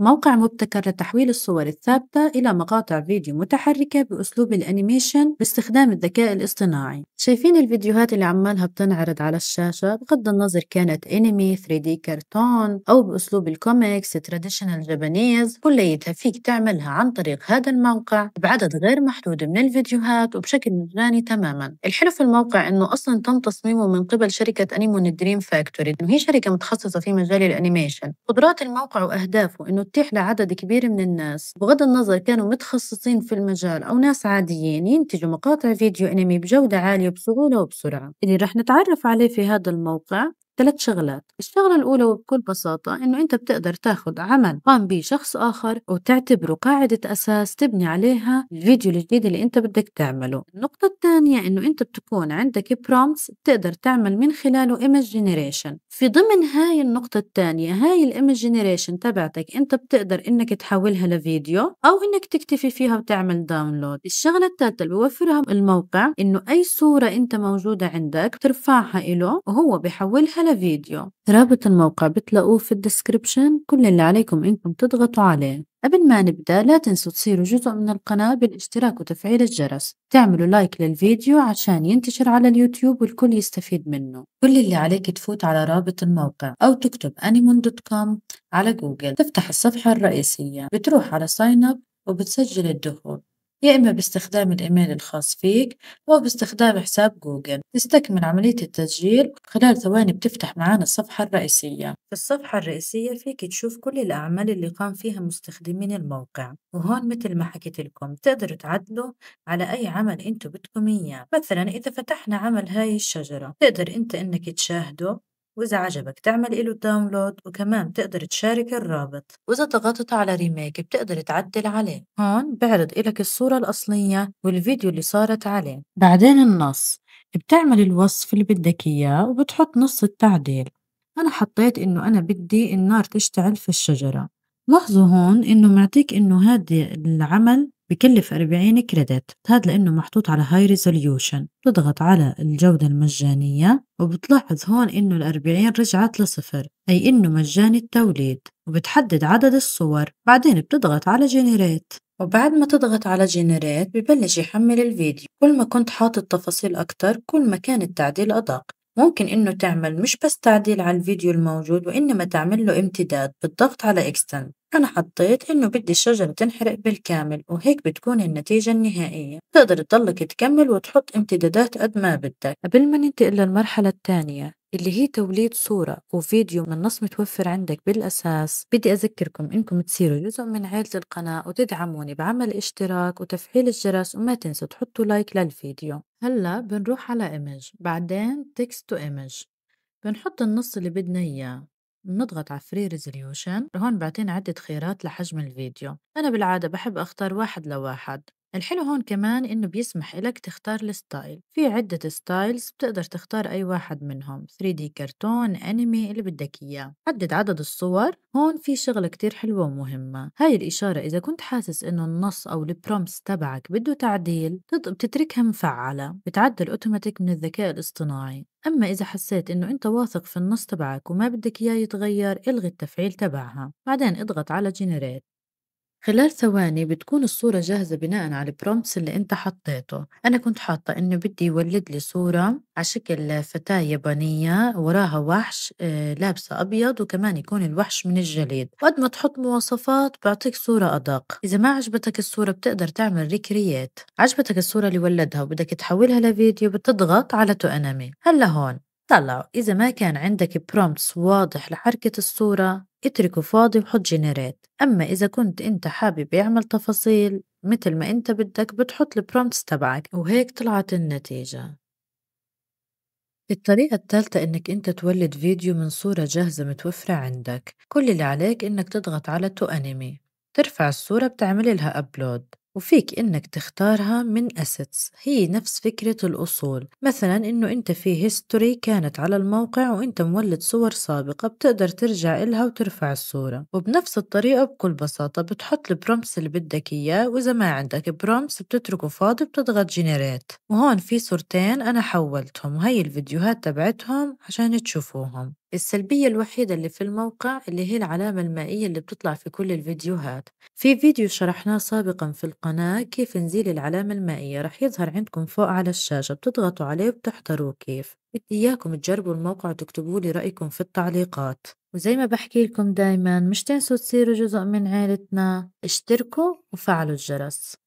موقع مبتكر لتحويل الصور الثابتة إلى مقاطع فيديو متحركة بأسلوب الأنيميشن باستخدام الذكاء الاصطناعي شايفين الفيديوهات اللي عمالها بتنعرض على الشاشة بغض النظر كانت أنمي 3D كرتون أو بأسلوب الكوميكس تراديشنال جابانيز كليتها فيك تعملها عن طريق هذا الموقع بعدد غير محدود من الفيديوهات وبشكل مجاني تماما الحلو في الموقع أنه أصلا تم تصميمه من قبل شركة أنيمون دريم فاكتوري وهي شركة متخصصة في مجال الأنيميشن قدرات الموقع وأهدافه أنه بتتيح لعدد كبير من الناس بغض النظر كانوا متخصصين في المجال أو ناس عاديين ينتجوا مقاطع فيديو أنمي بجودة عالية بسهولة وبسرعة اللي رح نتعرف عليه في هذا الموقع ثلاث شغلات الشغلة الأولى وبكل بساطة إنه أنت بتقدر تاخذ عمل قام به شخص آخر وتعتبره قاعدة أساس تبني عليها الفيديو الجديد اللي أنت بدك تعمله النقطة الثانية إنه أنت بتكون عندك برومتس بتقدر تعمل من خلاله ايمج جنريشن في ضمن هاي النقطة الثانية هاي الايمج جنريشن تبعتك أنت بتقدر إنك تحولها لفيديو أو إنك تكتفي فيها وتعمل داونلود الشغلة الثالثة اللي بيوفرها الموقع إنه أي صورة أنت موجودة عندك بترفعها إله وهو بحولها فيديو رابط الموقع بتلاقوه في الديسكربشن كل اللي عليكم إنكم تضغطوا عليه قبل ما نبدأ لا تنسوا تصيروا جزء من القناة بالاشتراك وتفعيل الجرس تعملوا لايك للفيديو عشان ينتشر على اليوتيوب والكل يستفيد منه كل اللي عليك تفوت على رابط الموقع أو تكتب animon.com دوت كوم على جوجل تفتح الصفحة الرئيسية بتروح على ساين اب وبتسجل الدخول يا إما باستخدام الإيميل الخاص فيك أو باستخدام حساب جوجل تستكمل عملية التسجيل خلال ثواني بتفتح معانا الصفحة الرئيسية في الصفحة الرئيسية فيك تشوف كل الأعمال اللي قام فيها مستخدمين الموقع وهون مثل ما حكيت لكم تقدروا تعدلوا على أي عمل أنتوا بدكم إياه مثلا إذا فتحنا عمل هاي الشجرة تقدر أنت إنك تشاهده وإذا عجبك تعمل له داونلود وكمان بتقدر تشارك الرابط وإذا ضغطت على ريميك بتقدر تعدل عليه هون بعرض إلك الصورة الأصلية والفيديو اللي صارت عليه بعدين النص بتعمل الوصف اللي بدك إياه وبتحط نص التعديل أنا حطيت إنه أنا بدي النار تشتعل في الشجرة لاحظوا هون إنه معطيك إنه هذا العمل بكلف 40 كريدت هذا لأنه محطوط على هاي ريزوليوشن بتضغط على الجودة المجانية وبتلاحظ هون إنه ال40 رجعت لصفر أي إنه مجاني التوليد وبتحدد عدد الصور بعدين بتضغط على جنريت وبعد ما تضغط على جنريت ببلش يحمل الفيديو كل ما كنت حاطط تفاصيل أكتر كل ما كان التعديل أدق ممكن إنه تعمل مش بس تعديل على الفيديو الموجود وإنما تعمل له امتداد بالضغط على Extend أنا حطيت إنه بدي الشجرة تنحرق بالكامل وهيك بتكون النتيجة النهائية تقدر تضلك تكمل وتحط امتدادات قد ما بدك قبل ما ننتقل للمرحلة الثانية اللي هي توليد صورة وفيديو من نص متوفر عندك بالأساس بدي أذكركم إنكم تصيروا جزء من عائلة القناة وتدعموني بعمل اشتراك وتفعيل الجرس وما تنسوا تحطوا لايك للفيديو هلأ بنروح على إيمج بعدين تكست تو إيمج بنحط النص اللي بدنا إياه بنضغط على فري ريزوليوشن هون بعطينا عدة خيارات لحجم الفيديو أنا بالعادة بحب أختار واحد لواحد الحلو هون كمان إنه بيسمح لك تختار الستايل في عدة ستايلز بتقدر تختار أي واحد منهم 3D كرتون أنمي اللي بدك إياه حدد عدد الصور هون في شغلة كتير حلوة ومهمة هاي الإشارة إذا كنت حاسس إنه النص أو البرومس تبعك بده تعديل بتتركها مفعلة بتعدل أوتوماتيك من الذكاء الاصطناعي أما إذا حسيت إنه أنت واثق في النص تبعك وما بدك إياه يتغير إلغي التفعيل تبعها بعدين اضغط على جنريت خلال ثواني بتكون الصورة جاهزة بناء على البرومتس اللي انت حطيته انا كنت حاطة انه بدي يولد لي صورة على شكل فتاة يابانية وراها وحش آه، لابسة ابيض وكمان يكون الوحش من الجليد وقد ما تحط مواصفات بعطيك صورة ادق اذا ما عجبتك الصورة بتقدر تعمل ريكرييت عجبتك الصورة اللي ولدها وبدك تحولها لفيديو بتضغط على تو انمي هلا هون طلعوا إذا ما كان عندك برومتس واضح لحركة الصورة اتركه فاضي وحط جنريت أما إذا كنت أنت حابب يعمل تفاصيل مثل ما أنت بدك بتحط البرومتس تبعك وهيك طلعت النتيجة الطريقة الثالثة إنك أنت تولد فيديو من صورة جاهزة متوفرة عندك كل اللي عليك إنك تضغط على تو أنمي ترفع الصورة بتعمل لها أبلود وفيك إنك تختارها من أسيتس هي نفس فكرة الأصول مثلا إنه أنت في هيستوري كانت على الموقع وأنت مولد صور سابقة بتقدر ترجع إلها وترفع الصورة وبنفس الطريقة بكل بساطة بتحط البرومس اللي بدك إياه وإذا ما عندك برومس بتتركه فاضي بتضغط جنريت وهون في صورتين أنا حولتهم وهي الفيديوهات تبعتهم عشان تشوفوهم السلبية الوحيدة اللي في الموقع اللي هي العلامة المائية اللي بتطلع في كل الفيديوهات في فيديو شرحناه سابقا في القناة كيف نزيل العلامة المائية رح يظهر عندكم فوق على الشاشة بتضغطوا عليه وبتحضروه كيف بدي إياكم تجربوا الموقع وتكتبوا لي رأيكم في التعليقات وزي ما بحكي لكم دايما مش تنسوا تصيروا جزء من عائلتنا اشتركوا وفعلوا الجرس